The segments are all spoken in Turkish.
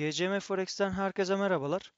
GCM Forex'ten herkese merhabalar.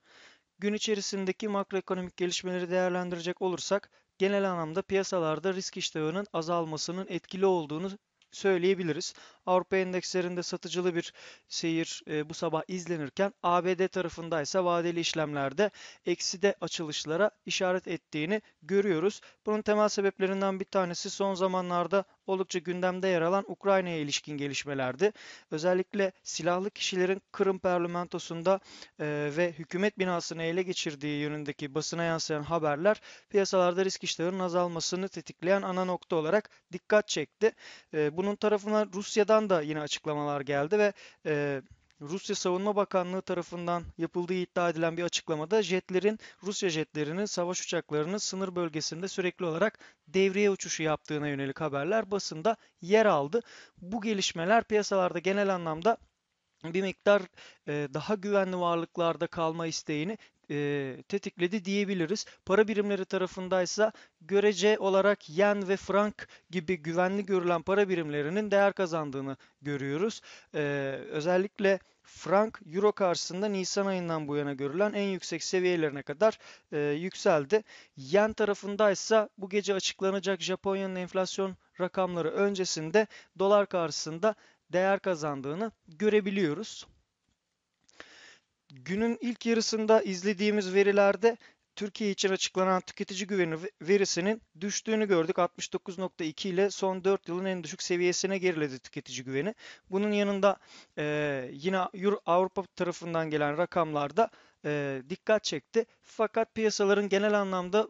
Gün içerisindeki makroekonomik gelişmeleri değerlendirecek olursak genel anlamda piyasalarda risk iştahının azalmasının etkili olduğunu söyleyebiliriz. Avrupa endekslerinde satıcılı bir seyir e, bu sabah izlenirken ABD tarafındaysa vadeli işlemlerde ekside açılışlara işaret ettiğini görüyoruz. Bunun temel sebeplerinden bir tanesi son zamanlarda oldukça gündemde yer alan Ukrayna'ya ilişkin gelişmelerdi. Özellikle silahlı kişilerin Kırım parlamentosunda e, ve hükümet binasını ele geçirdiği yönündeki basına yansıyan haberler piyasalarda risk iştahının azalmasını tetikleyen ana nokta olarak dikkat çekti. E, bu bunun tarafına Rusya'dan da yine açıklamalar geldi ve e, Rusya Savunma Bakanlığı tarafından yapıldığı iddia edilen bir açıklamada jetlerin Rusya jetlerinin savaş uçaklarını sınır bölgesinde sürekli olarak devreye uçuşu yaptığına yönelik haberler basında yer aldı. Bu gelişmeler piyasalarda genel anlamda bir miktar e, daha güvenli varlıklarda kalma isteğini e, tetikledi diyebiliriz. Para birimleri tarafındaysa görece olarak yen ve frank gibi güvenli görülen para birimlerinin değer kazandığını görüyoruz. E, özellikle frank euro karşısında Nisan ayından bu yana görülen en yüksek seviyelerine kadar e, yükseldi. Yen tarafındaysa bu gece açıklanacak Japonya'nın enflasyon rakamları öncesinde dolar karşısında değer kazandığını görebiliyoruz günün ilk yarısında izlediğimiz verilerde Türkiye için açıklanan tüketici güveni verisinin düştüğünü gördük. 69.2 ile son 4 yılın en düşük seviyesine geriledi tüketici güveni. Bunun yanında e, yine Avrupa tarafından gelen rakamlarda e, dikkat çekti. Fakat piyasaların genel anlamda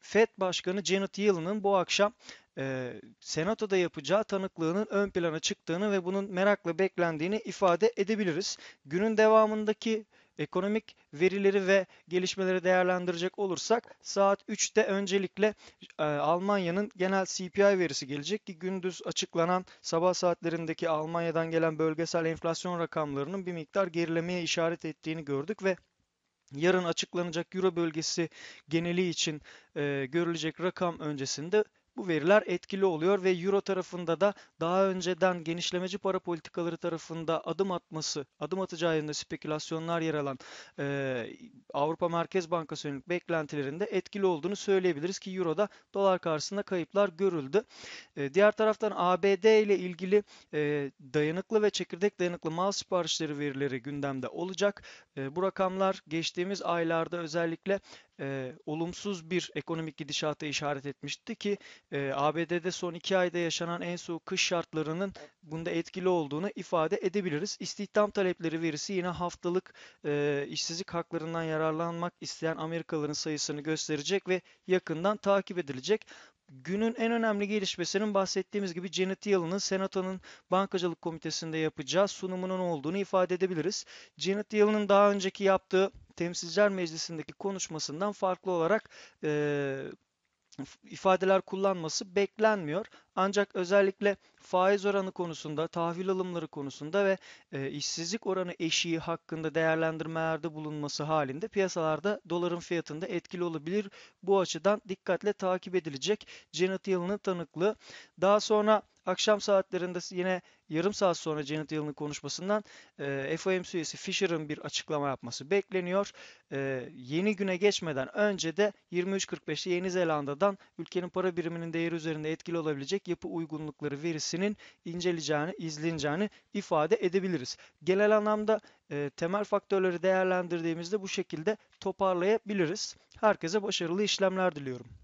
FED Başkanı Janet Yellen'ın bu akşam e, Senato'da yapacağı tanıklığının ön plana çıktığını ve bunun merakla beklendiğini ifade edebiliriz. Günün devamındaki ekonomik verileri ve gelişmeleri değerlendirecek olursak saat 3'te öncelikle e, Almanya'nın genel CPI verisi gelecek ki gündüz açıklanan sabah saatlerindeki Almanya'dan gelen bölgesel enflasyon rakamlarının bir miktar gerilemeye işaret ettiğini gördük ve yarın açıklanacak Euro bölgesi geneli için e, görülecek rakam öncesinde bu veriler etkili oluyor ve Euro tarafında da daha önceden genişlemeci para politikaları tarafında adım atması, adım atacağı yönünde spekülasyonlar yer alan e, Avrupa Merkez Bankası yönelik beklentilerinde etkili olduğunu söyleyebiliriz ki Euro'da dolar karşısında kayıplar görüldü. E, diğer taraftan ABD ile ilgili e, dayanıklı ve çekirdek dayanıklı mal siparişleri verileri gündemde olacak. E, bu rakamlar geçtiğimiz aylarda özellikle e, olumsuz bir ekonomik gidişata işaret etmişti ki e, ee, ABD'de son iki ayda yaşanan en soğuk kış şartlarının bunda etkili olduğunu ifade edebiliriz. İstihdam talepleri verisi yine haftalık e, işsizlik haklarından yararlanmak isteyen Amerikalıların sayısını gösterecek ve yakından takip edilecek. Günün en önemli gelişmesinin bahsettiğimiz gibi Janet Yellen'ın Senato'nun Bankacılık Komitesi'nde yapacağı sunumunun olduğunu ifade edebiliriz. Janet Yellen'ın daha önceki yaptığı Temsilciler Meclisi'ndeki konuşmasından farklı olarak e, ifadeler kullanması beklenmiyor. Ancak özellikle faiz oranı konusunda, tahvil alımları konusunda ve e, işsizlik oranı eşiği hakkında değerlendirmelerde bulunması halinde piyasalarda doların fiyatında etkili olabilir. Bu açıdan dikkatle takip edilecek Janet Yellen'ın tanıklığı. Daha sonra akşam saatlerinde yine yarım saat sonra Janet Yellen'ın konuşmasından e, FOMC üyesi Fisher'ın bir açıklama yapması bekleniyor. E, yeni güne geçmeden önce de 23.45'te Yeni Zelanda'dan ülkenin para biriminin değeri üzerinde etkili olabilecek genetik yapı uygunlukları verisinin inceleceğini, izleneceğini ifade edebiliriz. Genel anlamda e, temel faktörleri değerlendirdiğimizde bu şekilde toparlayabiliriz. Herkese başarılı işlemler diliyorum.